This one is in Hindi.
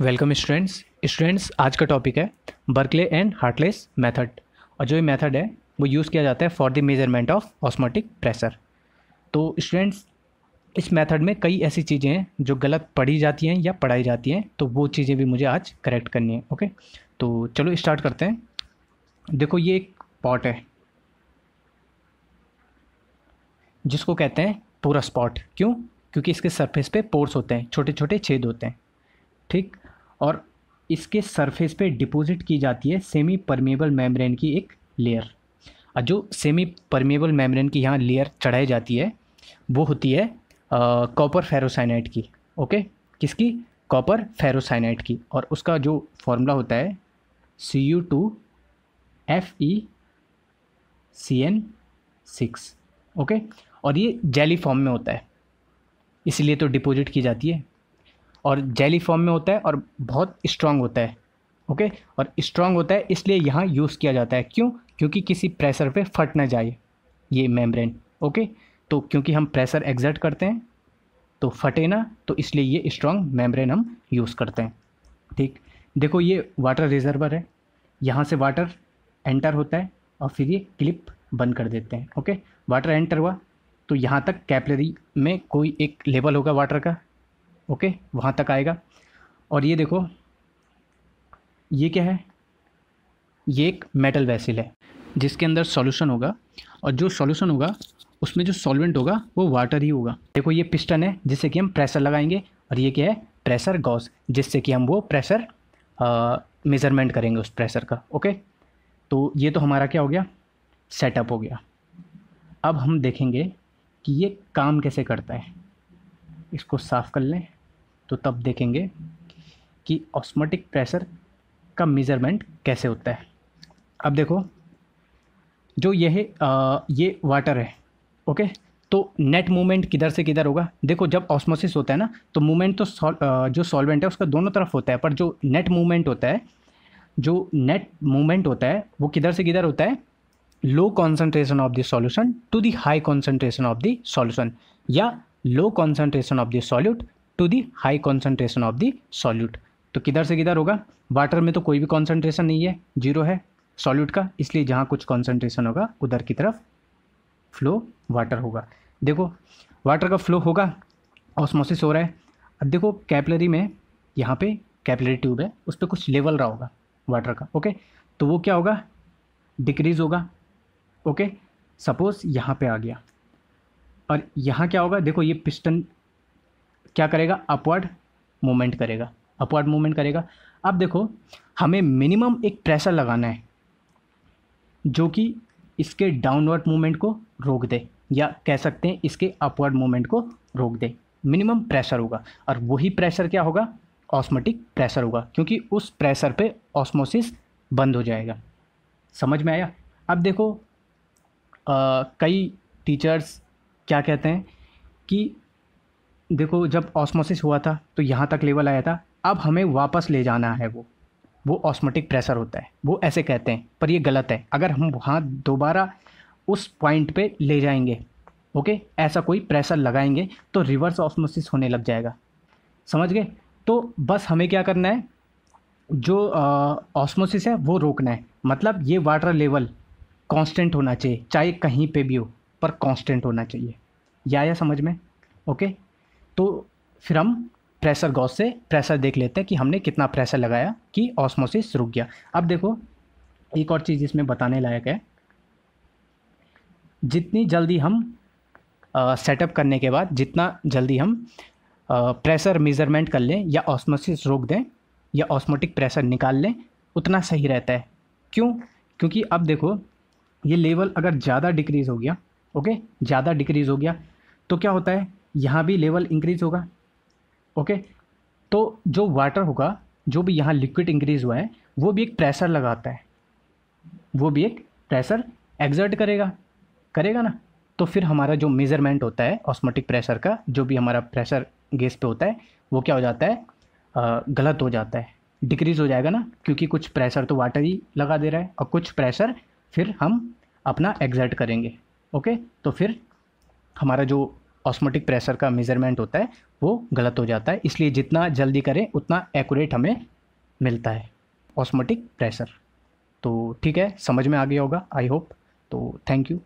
वेलकम स्टूडेंट्स स्टूडेंट्स आज का टॉपिक है बर्कले एंड हार्टलेस मेथड और जो ये मेथड है वो यूज़ किया जाता है for the measurement of osmotic pressure तो स्टूडेंट्स इस मेथड में कई ऐसी चीज़ें हैं जो गलत पढ़ी जाती हैं या पढ़ाई जाती हैं तो वो चीज़ें भी मुझे आज करेक्ट करनी है ओके तो चलो स्टार्ट करते हैं देखो ये एक पॉट है जिसको कहते हैं पूरा स्पॉट क्यों क्योंकि इसके सरफेस पे पोर्स होते हैं छोटे छोटे छेद होते हैं ठीक और इसके सरफेस पे डिपॉजिट की जाती है सेमी परमेबल मेम्ब्रेन की एक लेयर और जो सेमी परमेबल मेम्ब्रेन की यहाँ लेयर चढ़ाई जाती है वो होती है कॉपर फेरोसाइनाइट की ओके किसकी कॉपर फेरोसाइनाइट की और उसका जो फॉर्मूला होता है C U two F E C N six okay और ये जेली फॉर्म में होता है इसलिए तो डिपॉजिट की जाती है और जेली फॉर्म में होता है और बहुत स्ट्रांग होता है ओके और स्ट्रांग होता है इसलिए यहाँ यूज़ किया जाता है क्यों क्योंकि किसी प्रेशर पे फट ना जाए ये मेम्ब्रेन ओके तो क्योंकि हम प्रेशर एग्जर्ट करते हैं तो फटे ना तो इसलिए ये स्ट्रांग मेम्ब्रेन हम यूज़ करते हैं ठीक देखो ये वाटर रिजर्वर है यहाँ से वाटर एंटर होता है और फिर ये क्लिप बंद कर देते हैं ओके वाटर एंटर हुआ तो यहाँ तक कैपलरी में कोई एक लेवल होगा वाटर का ओके वहाँ तक आएगा और ये देखो ये क्या है ये एक मेटल वैसिल है जिसके अंदर सॉल्यूशन होगा और जो सॉल्यूशन होगा उसमें जो सॉल्वेंट होगा वो वाटर ही होगा देखो ये पिस्टन है जिससे कि हम प्रेशर लगाएंगे और ये क्या है प्रेशर गॉस जिससे कि हम वो प्रेशर मेज़रमेंट करेंगे उस प्रेशर का ओके तो ये तो हमारा क्या हो गया सेटअप हो गया अब हम देखेंगे कि ये काम कैसे करता है इसको साफ़ कर लें तो तब देखेंगे कि ऑस्मोटिक प्रेशर का मेज़रमेंट कैसे होता है अब देखो जो यह ये वाटर है ओके तो नेट मूवमेंट किधर से किधर होगा देखो जब ऑस्मोसिस होता है ना तो मूवमेंट तो सॉल जो सॉल्वेंट है उसका दोनों तरफ होता है पर जो नेट मूवमेंट होता है जो नेट मूवमेंट होता है वो किधर से किधर होता है low concentration of the solution to the high concentration of the solution या low concentration of the solute to the high concentration of the solute तो किधर से किधर होगा वाटर में तो कोई भी कॉन्सेंट्रेशन नहीं है जीरो है सॉल्यूट का इसलिए जहाँ कुछ कॉन्सेंट्रेशन होगा उधर की तरफ फ्लो वाटर होगा देखो वाटर का फ्लो होगा ऑस्मोसिस हो रहा है अब देखो कैपलरी में यहाँ पे कैपलरी ट्यूब है उस पर कुछ लेवल रहा होगा वाटर का ओके तो वो क्या होगा डिक्रीज़ होगा ओके सपोज़ यहाँ पे आ गया और यहाँ क्या होगा देखो ये पिस्टन क्या करेगा अपवर्ड मूवमेंट करेगा अपवर्ड मूवमेंट करेगा अब देखो हमें मिनिमम एक प्रेशर लगाना है जो कि इसके डाउनवर्ड मूवमेंट को रोक दे या कह सकते हैं इसके अपवर्ड मूवमेंट को रोक दे मिनिमम प्रेशर होगा और वही प्रेशर क्या होगा ऑस्मेटिक प्रेशर होगा क्योंकि उस प्रेशर पे ऑस्मोसिस बंद हो जाएगा समझ में आया अब देखो आ, कई टीचर्स क्या कहते हैं कि देखो जब ऑस्मोसिस हुआ था तो यहाँ तक लेवल आया था अब हमें वापस ले जाना है वो वो ऑस्मोटिक प्रेशर होता है वो ऐसे कहते हैं पर ये गलत है अगर हम वहाँ दोबारा उस पॉइंट पे ले जाएंगे ओके ऐसा कोई प्रेशर लगाएंगे तो रिवर्स ऑस्मोसिस होने लग जाएगा समझ गए तो बस हमें क्या करना है जो ऑस्मोसिस है वो रोकना है मतलब ये वाटर लेवल कांस्टेंट होना चाहिए चाहे कहीं पे भी हो पर कांस्टेंट होना चाहिए या, या समझ में ओके तो फिर हम प्रेशर गॉज से प्रेशर देख लेते हैं कि हमने कितना प्रेशर लगाया कि ऑस्मोसिस रुक गया अब देखो एक और चीज़ इसमें बताने लायक है जितनी जल्दी हम सेटअप करने के बाद जितना जल्दी हम प्रेशर मेज़रमेंट कर लें या ऑस्मोसिस रोक दें या ऑस्मोटिक प्रेशर निकाल लें उतना सही रहता है क्यों क्योंकि अब देखो ये लेवल अगर ज़्यादा डिक्रीज़ हो गया ओके ज़्यादा डिक्रीज़ हो गया तो क्या होता है यहाँ भी लेवल इंक्रीज होगा ओके तो जो वाटर होगा जो भी यहाँ लिक्विड इंक्रीज हुआ है वो भी एक प्रेशर लगाता है वो भी एक प्रेशर एग्जर्ट करेगा करेगा ना तो फिर हमारा जो मेज़रमेंट होता है ऑस्मोटिक प्रेशर का जो भी हमारा प्रेशर गैस पे होता है वो क्या हो जाता है आ, गलत हो जाता है डिक्रीज़ हो जाएगा ना क्योंकि कुछ प्रेशर तो वाटर ही लगा दे रहा है और कुछ प्रेशर फिर हम अपना एग्जर्ट करेंगे ओके तो फिर हमारा जो ऑस्मोटिक प्रेशर का मेज़रमेंट होता है वो गलत हो जाता है इसलिए जितना जल्दी करें उतना एक्यूरेट हमें मिलता है ऑस्मोटिक प्रेशर तो ठीक है समझ में आ गया होगा आई होप तो थैंक यू